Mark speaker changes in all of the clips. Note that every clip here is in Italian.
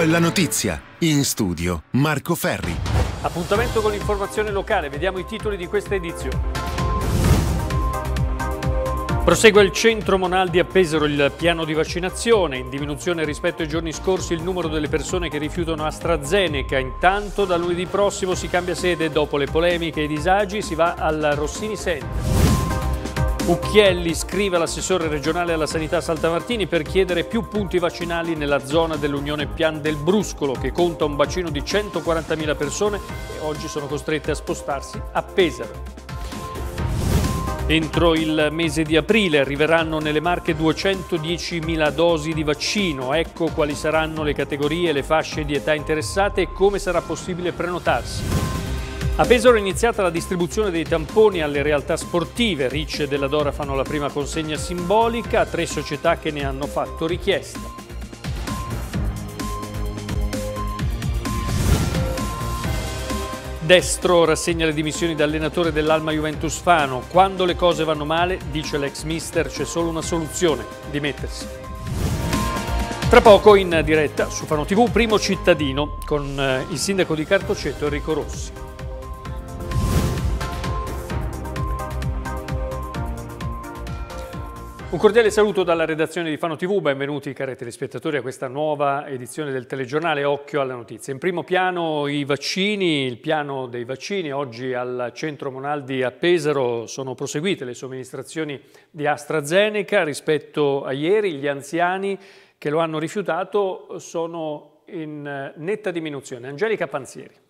Speaker 1: è la notizia. In studio Marco Ferri.
Speaker 2: Appuntamento con l'informazione locale. Vediamo i titoli di questa edizione. Prosegue il centro Monaldi a Pesaro il piano di vaccinazione, in diminuzione rispetto ai giorni scorsi il numero delle persone che rifiutano AstraZeneca, intanto da lunedì prossimo si cambia sede, dopo le polemiche e i disagi si va al Rossini Center. Ucchielli scrive all'assessore regionale alla sanità Saltamartini per chiedere più punti vaccinali nella zona dell'Unione Pian del Bruscolo che conta un bacino di 140.000 persone e oggi sono costrette a spostarsi a Pesaro. Entro il mese di aprile arriveranno nelle Marche 210.000 dosi di vaccino. Ecco quali saranno le categorie le fasce di età interessate e come sarà possibile prenotarsi. A Pesaro è iniziata la distribuzione dei tamponi alle realtà sportive. Ricce della Dora fanno la prima consegna simbolica a tre società che ne hanno fatto richiesta. Destro rassegna le dimissioni da allenatore dell'Alma Juventus Fano. Quando le cose vanno male, dice l'ex mister, c'è solo una soluzione, dimettersi. Tra poco in diretta su Fano TV, primo cittadino con eh, il sindaco di Cartoceto Enrico Rossi. Un cordiale saluto dalla redazione di Fano TV, benvenuti cari telespettatori a questa nuova edizione del telegiornale Occhio alla notizia. In primo piano i vaccini, il piano dei vaccini, oggi al centro Monaldi a Pesaro sono proseguite le somministrazioni di AstraZeneca rispetto a ieri, gli anziani che lo hanno rifiutato sono in netta diminuzione. Angelica Panzieri.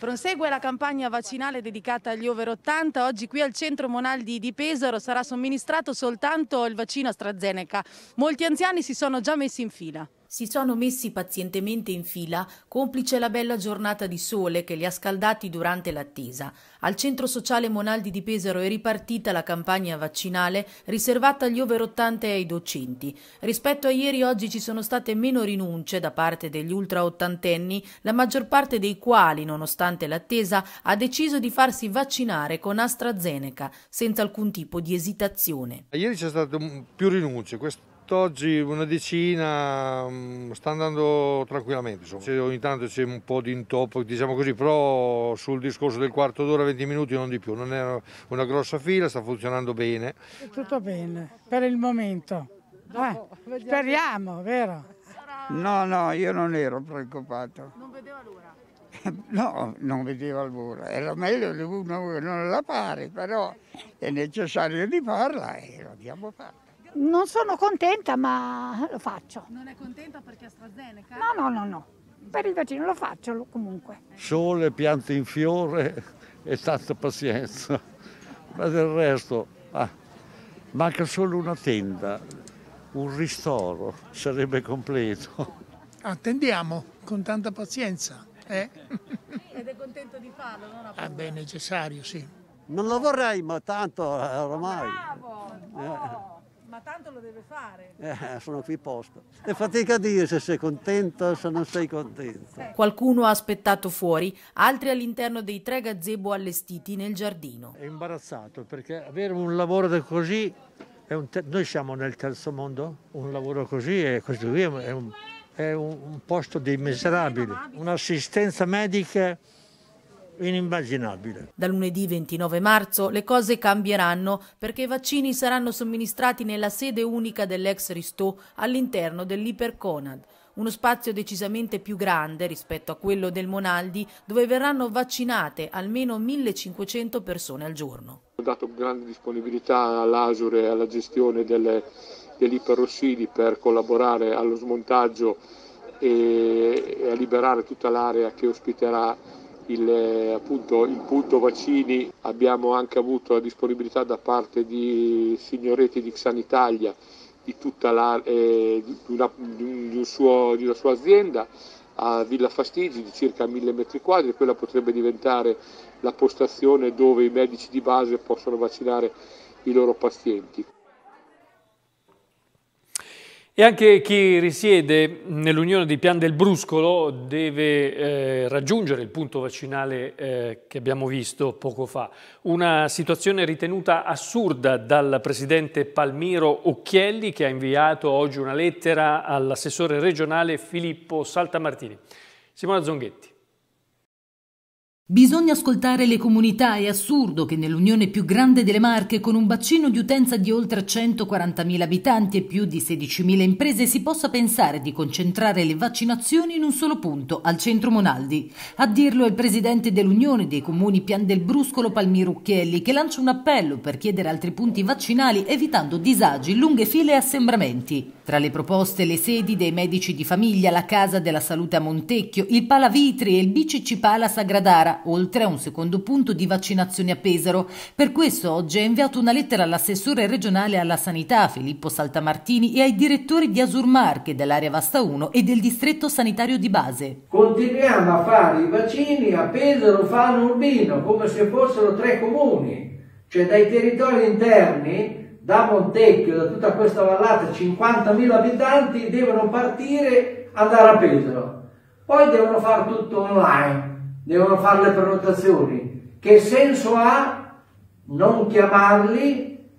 Speaker 3: Prosegue la campagna vaccinale dedicata agli over 80. Oggi qui al centro Monaldi di Pesaro sarà somministrato soltanto il vaccino AstraZeneca. Molti anziani si sono già messi in fila si sono messi pazientemente in fila, complice la bella giornata di sole che li ha scaldati durante l'attesa. Al centro sociale Monaldi di Pesaro è ripartita la campagna vaccinale riservata agli over 80 e ai docenti. Rispetto a ieri oggi ci sono state meno rinunce da parte degli ultra ottantenni, la maggior parte dei quali, nonostante l'attesa, ha deciso di farsi vaccinare con AstraZeneca, senza alcun tipo di esitazione. Ieri c'è stato più rinunce, questo
Speaker 2: Oggi una decina mm, sta andando tranquillamente, insomma. Cioè, ogni tanto c'è un po' di intoppo, diciamo così, però sul discorso del quarto d'ora, 20 minuti non di più, non è una grossa fila, sta funzionando
Speaker 4: bene.
Speaker 5: Tutto bene, per il momento.
Speaker 4: Eh, speriamo, vero? No, no, io non ero preoccupato. Non vedeva l'ora? No, non vedeva l'ora. Era meglio che uno non la pare, però è necessario di farla e l'abbiamo fatta.
Speaker 3: Non sono contenta, ma lo faccio. Non è contenta perché è AstraZeneca? No, no, no, no. Per il vaccino lo faccio comunque.
Speaker 4: Sole,
Speaker 6: piante in fiore e tanta pazienza. Ma del resto, ah, manca solo una tenda, un ristoro, sarebbe completo.
Speaker 7: Attendiamo con tanta pazienza. Eh? Ed è
Speaker 3: contento di farlo, non ha paura.
Speaker 4: Eh beh, è necessario, sì. Non lo vorrei, ma tanto eh, ormai.
Speaker 3: Bravo! Eh. No. Eh. Ma tanto
Speaker 4: lo deve fare. Eh, sono qui posto. È fatica a dire se sei contento o se non sei contento.
Speaker 3: Eh. Qualcuno ha aspettato fuori, altri all'interno dei tre gazebo allestiti nel giardino. È imbarazzato perché avere un
Speaker 6: lavoro così, noi siamo nel terzo mondo, un lavoro così è, così, è, un, è un, un posto dei miserabili. Un'assistenza medica inimmaginabile.
Speaker 3: Da lunedì 29 marzo le cose cambieranno perché i vaccini saranno somministrati nella sede unica dell'ex Ristò all'interno dell'Iperconad uno spazio decisamente più grande rispetto a quello del Monaldi, dove verranno vaccinate almeno 1500 persone al giorno.
Speaker 2: Ho dato grande disponibilità all'Asure e alla gestione delle, dell'Iperrossini per collaborare allo smontaggio e, e a liberare tutta l'area che ospiterà
Speaker 6: il, eh, appunto, il punto vaccini, abbiamo anche avuto la disponibilità da parte di signoretti di Xanitalia di, la, eh, di, una, di,
Speaker 2: un suo, di una sua azienda a Villa Fastigi di circa 1000 metri quadri, quella potrebbe diventare la postazione dove i medici di base possono vaccinare i loro pazienti. E anche chi risiede nell'Unione di Pian del Bruscolo deve eh, raggiungere il punto vaccinale eh, che abbiamo visto poco fa. Una situazione ritenuta assurda dal presidente Palmiro Occhielli che ha inviato oggi una lettera all'assessore regionale Filippo Saltamartini. Simona Zonghetti.
Speaker 1: Bisogna ascoltare le comunità, è assurdo che nell'unione più grande delle Marche, con un bacino di utenza di oltre 140.000 abitanti e più di 16.000 imprese, si possa pensare di concentrare le vaccinazioni in un solo punto, al centro Monaldi. A dirlo è il presidente dell'Unione dei comuni Pian del Bruscolo Palmirucchielli, che lancia un appello per chiedere altri punti vaccinali, evitando disagi, lunghe file e assembramenti. Tra le proposte le sedi dei medici di famiglia, la Casa della Salute a Montecchio, il Palavitri e il BCC Pala Sagradara, oltre a un secondo punto di vaccinazione a Pesaro. Per questo oggi ha inviato una lettera all'assessore regionale alla sanità Filippo Saltamartini e ai direttori di Asurmarche dell'area Vasta 1 e del distretto sanitario di base.
Speaker 4: Continuiamo a fare i vaccini a Pesaro, Fano, Urbino, come se fossero tre comuni, cioè dai territori interni da Montecchio, da tutta questa vallata, 50.000 abitanti, devono partire, andare a Pesaro. Poi devono fare tutto online devono fare le prenotazioni. Che senso ha non chiamarli,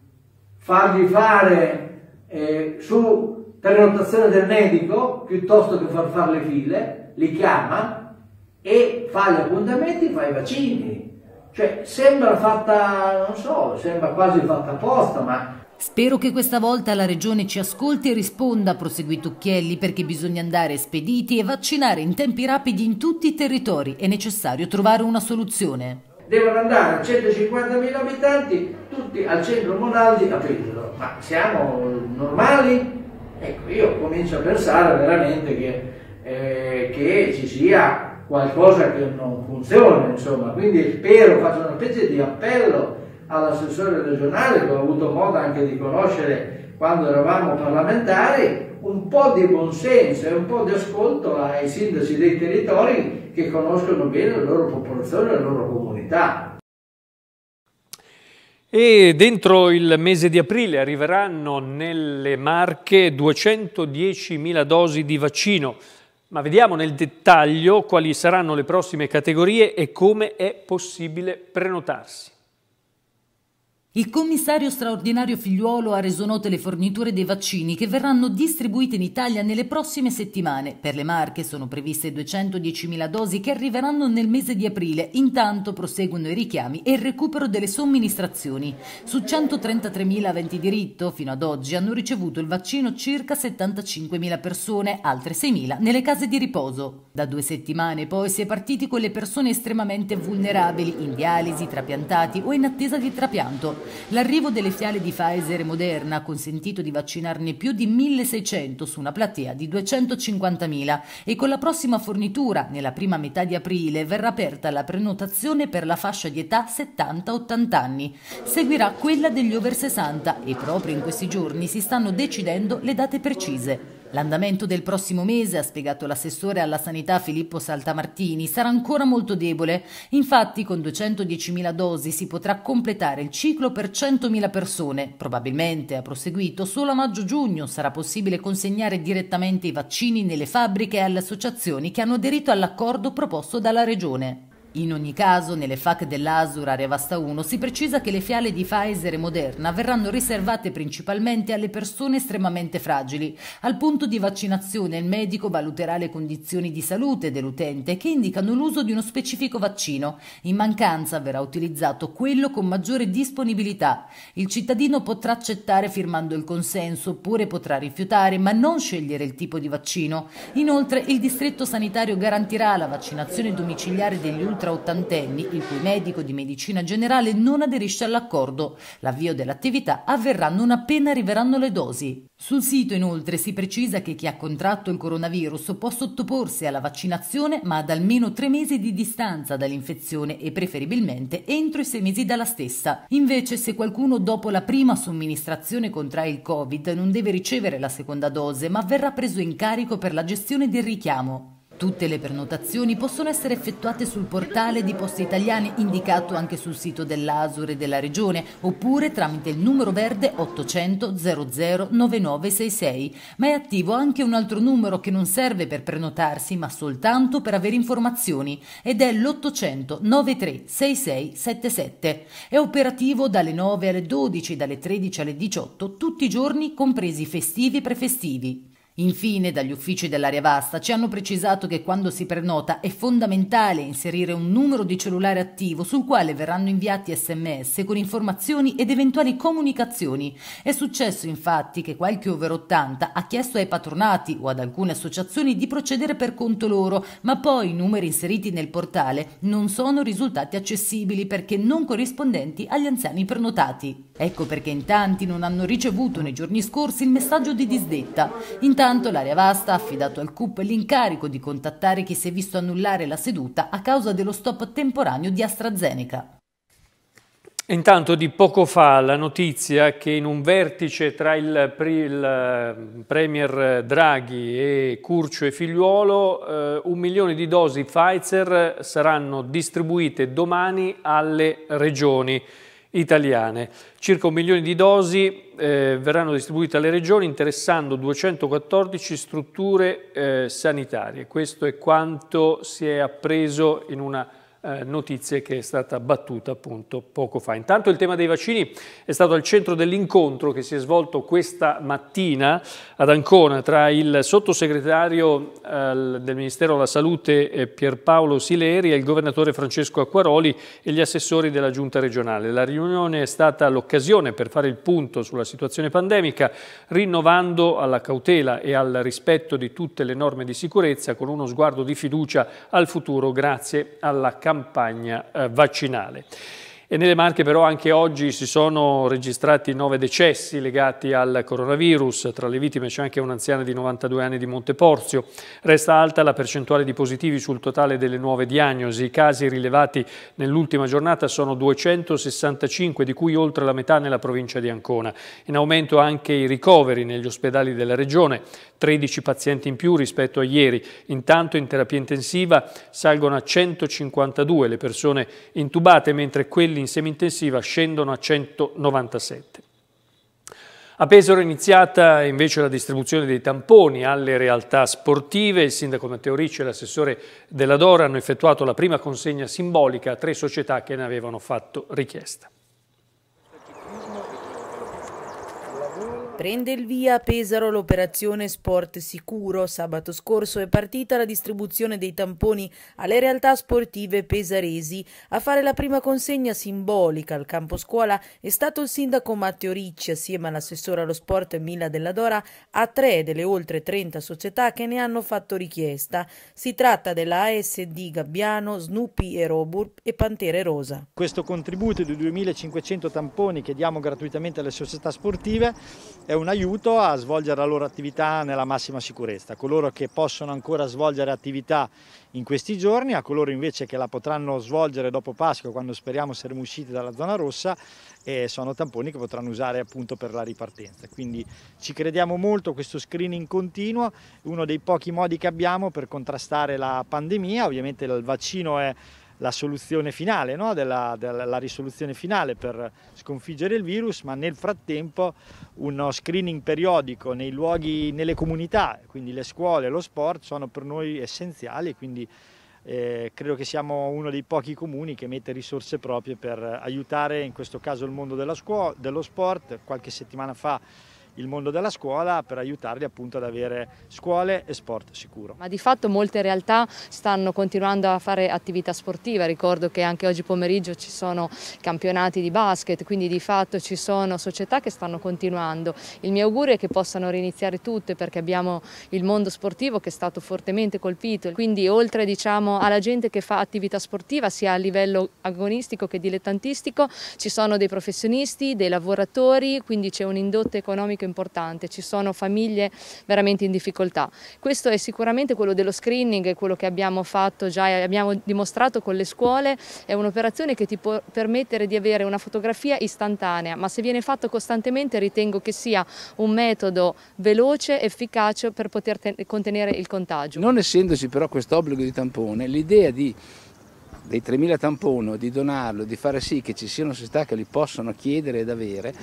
Speaker 4: fargli fare eh, su prenotazione del medico piuttosto che far fare le file, li chiama e fa gli appuntamenti, fa i vaccini. Cioè sembra fatta, non so, sembra quasi fatta apposta, ma
Speaker 1: Spero che questa volta la regione ci ascolti e risponda, proseguì Tucchielli, perché bisogna andare spediti e vaccinare in tempi rapidi in tutti i territori. È necessario trovare una soluzione.
Speaker 4: Devono andare 150.000 abitanti tutti al centro Monaldi a prenderlo. Ma siamo normali? Ecco, io comincio a pensare veramente che, eh, che ci sia qualcosa che non funziona, insomma. Quindi spero, faccio una specie di appello all'assessore regionale, che ho avuto modo anche di conoscere quando eravamo parlamentari, un po' di buonsenso e un po' di ascolto ai sindaci dei territori che conoscono bene la loro popolazione e la loro comunità.
Speaker 2: E dentro il mese di aprile arriveranno nelle Marche 210.000 dosi di vaccino, ma vediamo nel dettaglio quali saranno le prossime categorie e come è possibile prenotarsi.
Speaker 1: Il commissario straordinario Figliuolo ha reso note le forniture dei vaccini che verranno distribuite in Italia nelle prossime settimane. Per le Marche sono previste 210.000 dosi che arriveranno nel mese di aprile. Intanto proseguono i richiami e il recupero delle somministrazioni. Su 133.000 aventi diritto, fino ad oggi, hanno ricevuto il vaccino circa 75.000 persone, altre 6.000 nelle case di riposo. Da due settimane poi si è partiti con le persone estremamente vulnerabili, in dialisi, trapiantati o in attesa di trapianto. L'arrivo delle fiale di Pfizer e Moderna ha consentito di vaccinarne più di 1600 su una platea di 250.000 e con la prossima fornitura, nella prima metà di aprile, verrà aperta la prenotazione per la fascia di età 70-80 anni. Seguirà quella degli over 60 e proprio in questi giorni si stanno decidendo le date precise. L'andamento del prossimo mese, ha spiegato l'assessore alla sanità Filippo Saltamartini, sarà ancora molto debole. Infatti con 210.000 dosi si potrà completare il ciclo per 100.000 persone. Probabilmente, ha proseguito, solo a maggio-giugno sarà possibile consegnare direttamente i vaccini nelle fabbriche e alle associazioni che hanno aderito all'accordo proposto dalla Regione. In ogni caso, nelle FAC dell'Asura Revasta 1 si precisa che le fiale di Pfizer e Moderna verranno riservate principalmente alle persone estremamente fragili. Al punto di vaccinazione il medico valuterà le condizioni di salute dell'utente che indicano l'uso di uno specifico vaccino. In mancanza verrà utilizzato quello con maggiore disponibilità. Il cittadino potrà accettare firmando il consenso oppure potrà rifiutare ma non scegliere il tipo di vaccino. Inoltre il distretto sanitario garantirà la vaccinazione domiciliare degli ultimi tra ottantenni, il cui medico di medicina generale non aderisce all'accordo. L'avvio dell'attività avverrà non appena arriveranno le dosi. Sul sito inoltre si precisa che chi ha contratto il coronavirus può sottoporsi alla vaccinazione ma ad almeno tre mesi di distanza dall'infezione e preferibilmente entro i sei mesi dalla stessa. Invece se qualcuno dopo la prima somministrazione contrae il Covid non deve ricevere la seconda dose ma verrà preso in carico per la gestione del richiamo. Tutte le prenotazioni possono essere effettuate sul portale di Poste Italiane indicato anche sul sito dell'Asure della Regione oppure tramite il numero verde 800 00 9966, ma è attivo anche un altro numero che non serve per prenotarsi ma soltanto per avere informazioni ed è l'800 93 66 77. È operativo dalle 9 alle 12, dalle 13 alle 18 tutti i giorni compresi festivi e prefestivi. Infine, dagli uffici dell'area vasta ci hanno precisato che quando si prenota è fondamentale inserire un numero di cellulare attivo sul quale verranno inviati sms con informazioni ed eventuali comunicazioni. È successo infatti che qualche over 80 ha chiesto ai patronati o ad alcune associazioni di procedere per conto loro, ma poi i numeri inseriti nel portale non sono risultati accessibili perché non corrispondenti agli anziani prenotati. Ecco perché in tanti non hanno ricevuto nei giorni scorsi il messaggio di disdetta. Intanto l'area vasta ha affidato al CUP l'incarico di contattare chi si è visto annullare la seduta a causa dello stop temporaneo di AstraZeneca.
Speaker 2: Intanto di poco fa la notizia che in un vertice tra il, il eh, Premier Draghi e Curcio e Figliuolo eh, un milione di dosi Pfizer saranno distribuite domani alle regioni italiane. Circa un milione di dosi eh, verranno distribuite alle regioni interessando 214 strutture eh, sanitarie. Questo è quanto si è appreso in una eh, notizie che è stata battuta appunto poco fa. Intanto il tema dei vaccini è stato al centro dell'incontro che si è svolto questa mattina ad Ancona tra il sottosegretario eh, del Ministero della Salute eh, Pierpaolo Sileri e il governatore Francesco Acquaroli e gli assessori della Giunta regionale. La riunione è stata l'occasione per fare il punto sulla situazione pandemica, rinnovando alla cautela e al rispetto di tutte le norme di sicurezza con uno sguardo di fiducia al futuro grazie alla cautela campagna eh, vaccinale. E nelle Marche però anche oggi si sono registrati nove decessi legati al coronavirus. Tra le vittime c'è anche un'anziana di 92 anni di Monteporzio. Resta alta la percentuale di positivi sul totale delle nuove diagnosi. I casi rilevati nell'ultima giornata sono 265, di cui oltre la metà nella provincia di Ancona. In aumento anche i ricoveri negli ospedali della regione, 13 pazienti in più rispetto a ieri. Intanto in terapia intensiva salgono a 152 le persone intubate, mentre quelli in semi-intensiva scendono a 197. A Pesaro è iniziata invece la distribuzione dei tamponi alle realtà sportive. Il sindaco Matteo Ricci e l'assessore della Dora hanno effettuato la prima consegna simbolica a tre società che ne avevano fatto richiesta.
Speaker 3: Prende il via a Pesaro l'operazione Sport Sicuro. Sabato scorso è partita la distribuzione dei tamponi alle realtà sportive pesaresi. A fare la prima consegna simbolica al campo scuola è stato il sindaco Matteo Ricci assieme all'assessore allo sport Mila Della Dora a tre delle oltre 30 società che ne hanno fatto richiesta. Si tratta della ASD Gabbiano, Snoopy e Robur e Pantere Rosa.
Speaker 6: Questo contributo di 2500 tamponi che diamo gratuitamente alle società sportive è un aiuto a svolgere la loro attività nella massima sicurezza. Coloro che possono ancora svolgere attività in questi giorni, a coloro invece che la potranno svolgere dopo Pasqua, quando speriamo saremo usciti dalla zona rossa, eh, sono tamponi che potranno usare appunto per la ripartenza. Quindi ci crediamo molto, questo screening continuo, uno dei pochi modi che abbiamo per contrastare la pandemia, ovviamente il vaccino è la soluzione finale, no? della, della risoluzione finale per sconfiggere il virus, ma nel frattempo uno screening periodico nei luoghi, nelle comunità, quindi le scuole, lo sport, sono per noi essenziali, quindi eh, credo che siamo uno dei pochi comuni che mette risorse proprie per aiutare in questo caso il mondo della scuola, dello sport. Qualche settimana fa il mondo della scuola per aiutarli appunto ad avere scuole e sport
Speaker 3: sicuro. Ma di fatto molte realtà stanno continuando a fare attività sportiva, ricordo che anche oggi pomeriggio ci sono campionati di basket, quindi di fatto ci sono società che stanno continuando. Il mio augurio è che possano riniziare tutte perché abbiamo il mondo sportivo che è stato fortemente colpito, quindi oltre diciamo, alla gente che fa attività sportiva sia a livello agonistico che dilettantistico ci sono dei professionisti, dei lavoratori, quindi c'è un indotto economico economico importante, ci sono famiglie veramente in difficoltà. Questo è sicuramente quello dello screening, quello che abbiamo fatto già e abbiamo dimostrato con le scuole, è un'operazione che ti può permettere di avere una fotografia istantanea, ma se viene fatto costantemente ritengo che sia un metodo veloce, efficace per poter contenere
Speaker 5: il contagio. Non essendoci però questo obbligo di tampone, l'idea di dei 3.000 tamponi, di donarlo, di fare sì che ci siano società che li possano chiedere ed avere,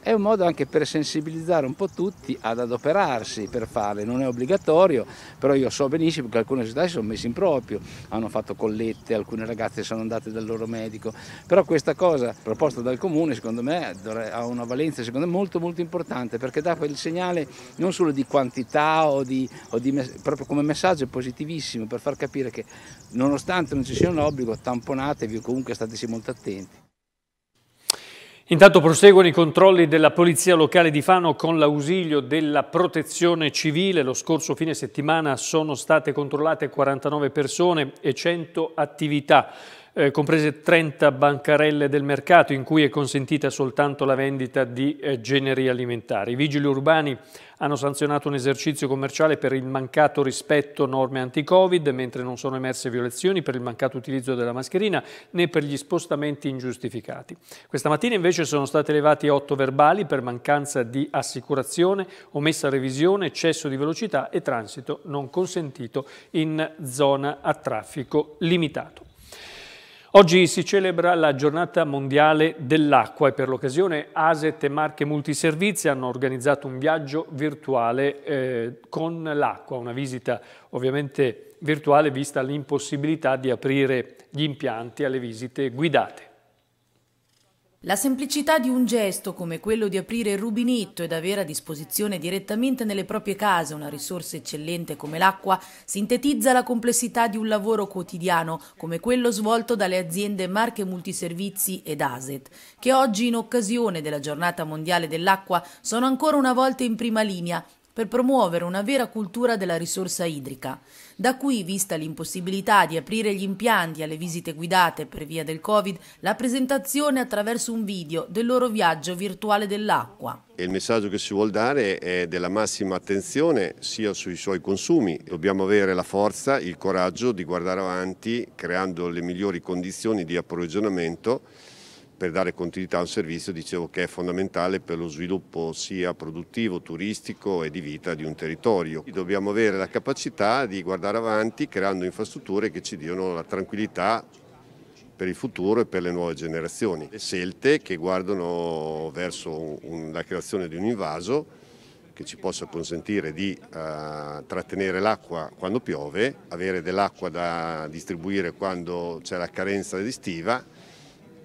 Speaker 5: è un modo anche per sensibilizzare un po' tutti ad adoperarsi per farle, non è obbligatorio, però io so benissimo che alcune società si sono messe in proprio, hanno fatto collette, alcune ragazze sono andate dal loro medico, però questa cosa proposta dal comune secondo me ha una valenza secondo me molto molto importante perché dà quel segnale non solo di quantità o di, o di proprio come messaggio positivissimo per far capire che nonostante non ci sia un obbligo tamponatevi o comunque stateci molto attenti.
Speaker 2: Intanto proseguono i controlli della Polizia Locale di Fano con l'ausilio della Protezione Civile. Lo scorso fine settimana sono state controllate 49 persone e 100 attività eh, comprese 30 bancarelle del mercato in cui è consentita soltanto la vendita di eh, generi alimentari. I vigili urbani hanno sanzionato un esercizio commerciale per il mancato rispetto norme anti-Covid, mentre non sono emerse violazioni per il mancato utilizzo della mascherina né per gli spostamenti ingiustificati. Questa mattina invece sono stati elevati 8 verbali per mancanza di assicurazione, omessa revisione, eccesso di velocità e transito non consentito in zona a traffico limitato. Oggi si celebra la giornata mondiale dell'acqua e per l'occasione ASET e Marche Multiservizi hanno organizzato un viaggio virtuale eh, con l'acqua, una visita ovviamente virtuale vista l'impossibilità di aprire gli impianti alle visite guidate.
Speaker 3: La semplicità di un gesto come quello di aprire il rubinetto ed avere a disposizione direttamente nelle proprie case una risorsa eccellente come l'acqua sintetizza la complessità di un lavoro quotidiano come quello svolto dalle aziende Marche Multiservizi ed ASET, che oggi in occasione della giornata mondiale dell'acqua sono ancora una volta in prima linea per promuovere una vera cultura della risorsa idrica da cui, vista l'impossibilità di aprire gli impianti alle visite guidate per via del Covid, la presentazione attraverso un video del loro viaggio virtuale dell'acqua.
Speaker 6: Il messaggio che si vuole dare è della massima attenzione sia sui suoi consumi. Dobbiamo avere la forza, il coraggio di guardare avanti creando le migliori condizioni di approvvigionamento per dare continuità a un servizio dicevo, che è fondamentale per lo sviluppo sia produttivo, turistico e di vita di un territorio. Dobbiamo avere la capacità di guardare avanti creando infrastrutture che ci diano la tranquillità per il futuro e per le nuove generazioni. Le scelte che guardano verso la creazione di un invaso che ci possa consentire di eh, trattenere l'acqua quando piove, avere dell'acqua da distribuire quando c'è la carenza estiva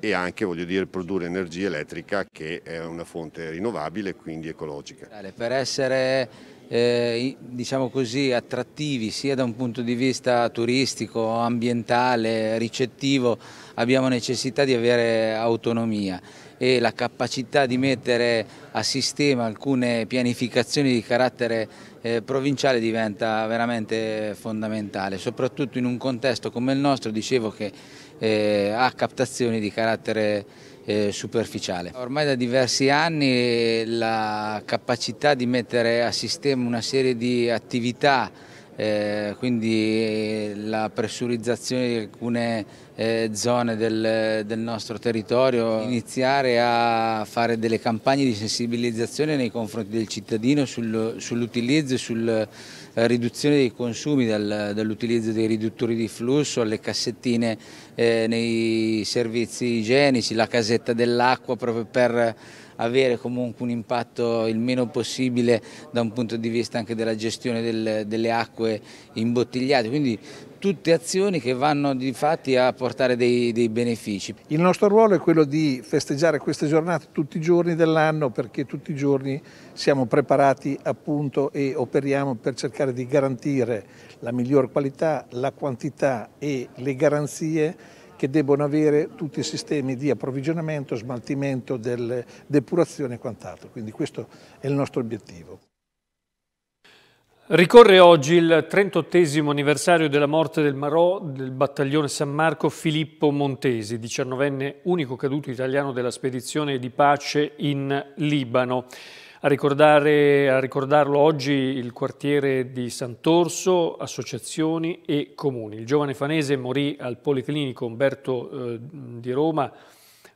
Speaker 6: e anche voglio dire, produrre energia elettrica che è una fonte rinnovabile e quindi ecologica.
Speaker 5: Per essere eh, diciamo così, attrattivi sia da un punto di vista turistico, ambientale, ricettivo, abbiamo necessità di avere autonomia e la capacità di mettere a sistema alcune pianificazioni di carattere eh, provinciale diventa veramente fondamentale, soprattutto in un contesto come il nostro, dicevo che eh, a captazioni di carattere eh, superficiale. Ormai da diversi anni eh, la capacità di mettere a sistema una serie di attività eh, quindi eh, la pressurizzazione di alcune eh, zone del, del, nostro territorio, iniziare a fare delle campagne di sensibilizzazione nei confronti del cittadino sul, sull'utilizzo e sulla eh, riduzione dei consumi, dal, dall'utilizzo dei riduttori di flusso alle cassettine eh, nei servizi igienici, la casetta dell'acqua proprio per avere comunque un impatto il meno possibile da un punto di vista anche della gestione del, delle acque imbottigliate, quindi tutte azioni che vanno di fatti a portare dei, dei, benefici.
Speaker 2: Il nostro ruolo è quello di festeggiare queste giornate tutti i giorni dell'anno perché
Speaker 4: tutti i giorni siamo preparati appunto e operiamo per cercare di garantire la miglior qualità, la quantità e le garanzie che debbono avere tutti i sistemi di approvvigionamento, smaltimento, del, depurazione e quant'altro. Quindi questo è il nostro obiettivo.
Speaker 2: Ricorre oggi il 38 anniversario della morte del Marò del battaglione San Marco Filippo Montesi, 19enne unico caduto italiano della spedizione di pace in Libano. A, ricordare, a ricordarlo oggi il quartiere di Sant'Orso, associazioni e comuni. Il giovane fanese morì al Policlinico Umberto, eh, di Roma,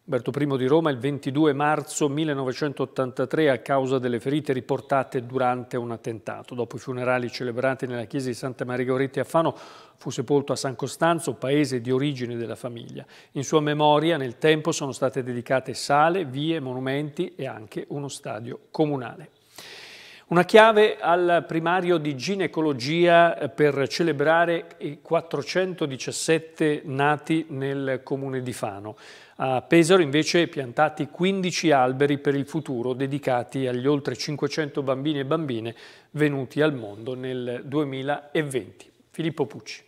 Speaker 2: Umberto I di Roma il 22 marzo 1983 a causa delle ferite riportate durante un attentato. Dopo i funerali celebrati nella chiesa di Santa Maria Margherita a Fano, Fu sepolto a San Costanzo, paese di origine della famiglia. In sua memoria nel tempo sono state dedicate sale, vie, monumenti e anche uno stadio comunale. Una chiave al primario di ginecologia eh, per celebrare i 417 nati nel comune di Fano. A Pesaro invece piantati 15 alberi per il futuro dedicati agli oltre 500 bambini e bambine venuti al mondo nel 2020. Filippo Pucci.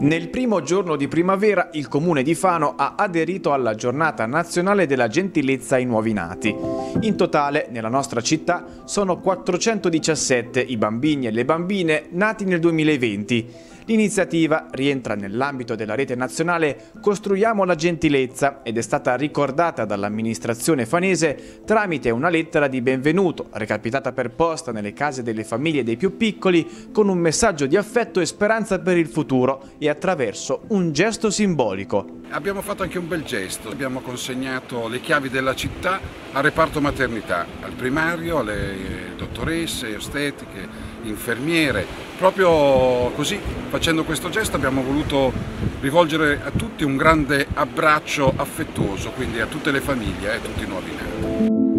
Speaker 7: Nel primo giorno di primavera il comune di Fano ha aderito alla giornata nazionale della gentilezza ai nuovi nati. In totale nella nostra città sono 417 i bambini e le bambine nati nel 2020 L'iniziativa rientra nell'ambito della rete nazionale Costruiamo la gentilezza ed è stata ricordata dall'amministrazione fanese tramite una lettera di benvenuto recapitata per posta nelle case delle famiglie dei più piccoli con un messaggio di affetto e speranza per il futuro e attraverso un gesto simbolico.
Speaker 6: Abbiamo fatto anche un bel gesto, abbiamo consegnato le chiavi della città al reparto
Speaker 1: maternità, al primario, alle dottoresse, ostetiche, infermiere Proprio così, facendo questo gesto, abbiamo voluto rivolgere a tutti un grande abbraccio affettuoso, quindi a tutte le famiglie e eh, a tutti i nuovi nati.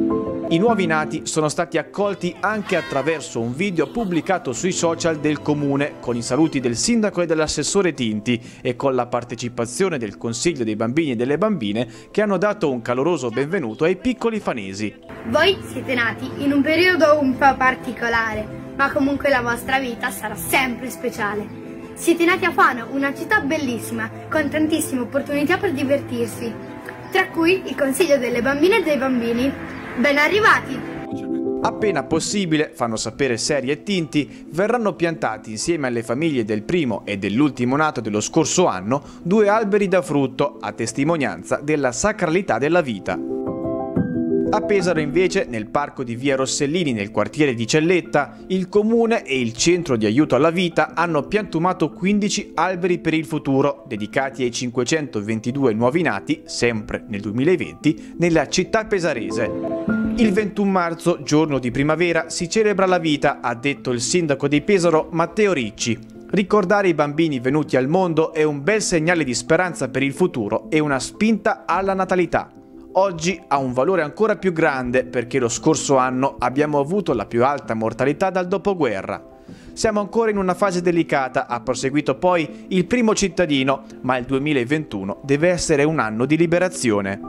Speaker 7: I nuovi nati sono stati accolti anche attraverso un video pubblicato sui social del comune con i saluti del sindaco e dell'assessore Tinti e con la partecipazione del Consiglio dei Bambini e delle Bambine che hanno dato un caloroso benvenuto ai piccoli fanesi.
Speaker 4: Voi siete nati in un periodo un po' particolare, ma comunque la vostra vita sarà sempre speciale. Siete nati a Fano, una città bellissima, con tantissime opportunità per divertirsi, tra cui il Consiglio delle Bambine e dei Bambini Ben arrivati!
Speaker 7: Appena possibile, fanno sapere serie e Tinti, verranno piantati insieme alle famiglie del primo e dell'ultimo nato dello scorso anno due alberi da frutto a testimonianza della sacralità della vita. A Pesaro invece, nel parco di Via Rossellini nel quartiere di Celletta, il comune e il centro di aiuto alla vita hanno piantumato 15 alberi per il futuro, dedicati ai 522 nuovi nati, sempre nel 2020, nella città pesarese. Il 21 marzo, giorno di primavera, si celebra la vita, ha detto il sindaco di Pesaro Matteo Ricci. Ricordare i bambini venuti al mondo è un bel segnale di speranza per il futuro e una spinta alla natalità oggi ha un valore ancora più grande perché lo scorso anno abbiamo avuto la più alta mortalità dal dopoguerra. Siamo ancora in una fase delicata, ha proseguito poi il primo cittadino, ma il 2021 deve essere un anno di liberazione.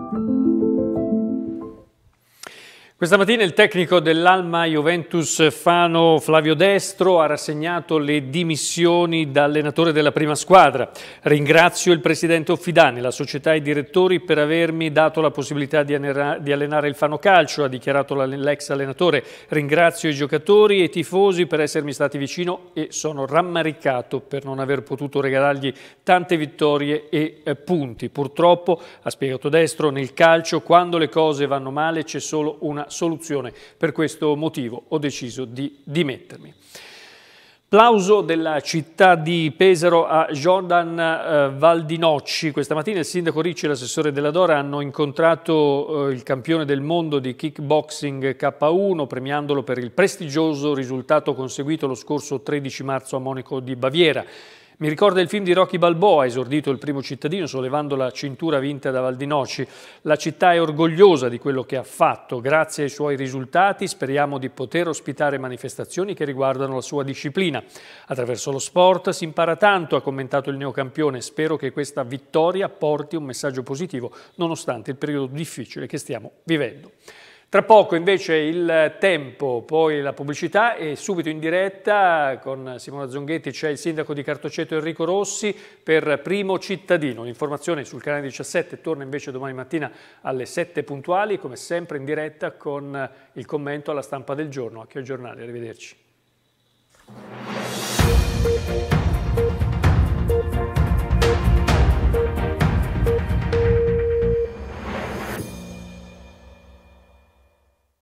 Speaker 2: Questa mattina il tecnico dell'Alma Juventus Fano Flavio Destro ha rassegnato le dimissioni da allenatore della prima squadra. Ringrazio il presidente Offidani, la società e i direttori per avermi dato la possibilità di allenare il Fano Calcio, ha dichiarato l'ex allenatore. Ringrazio i giocatori e i tifosi per essermi stati vicino e sono rammaricato per non aver potuto regalargli tante vittorie e eh, punti. Purtroppo, ha spiegato Destro, nel calcio quando le cose vanno male c'è solo una soluzione. Per questo motivo ho deciso di dimettermi. Applauso della città di Pesaro a Jordan eh, Valdinocci. Questa mattina il sindaco Ricci e l'assessore Della Dora hanno incontrato eh, il campione del mondo di kickboxing K1 premiandolo per il prestigioso risultato conseguito lo scorso 13 marzo a Monaco di Baviera. Mi ricorda il film di Rocky Balboa, esordito il primo cittadino, sollevando la cintura vinta da Valdinoci. La città è orgogliosa di quello che ha fatto. Grazie ai suoi risultati speriamo di poter ospitare manifestazioni che riguardano la sua disciplina. Attraverso lo sport si impara tanto, ha commentato il neocampione. Spero che questa vittoria porti un messaggio positivo, nonostante il periodo difficile che stiamo vivendo. Tra poco invece il tempo, poi la pubblicità e subito in diretta con Simona Zonghetti c'è il sindaco di Cartoceto Enrico Rossi per Primo Cittadino. L'informazione sul canale 17 torna invece domani mattina alle 7 puntuali, come sempre in diretta con il commento alla stampa del giorno. Occhio al giornale, arrivederci.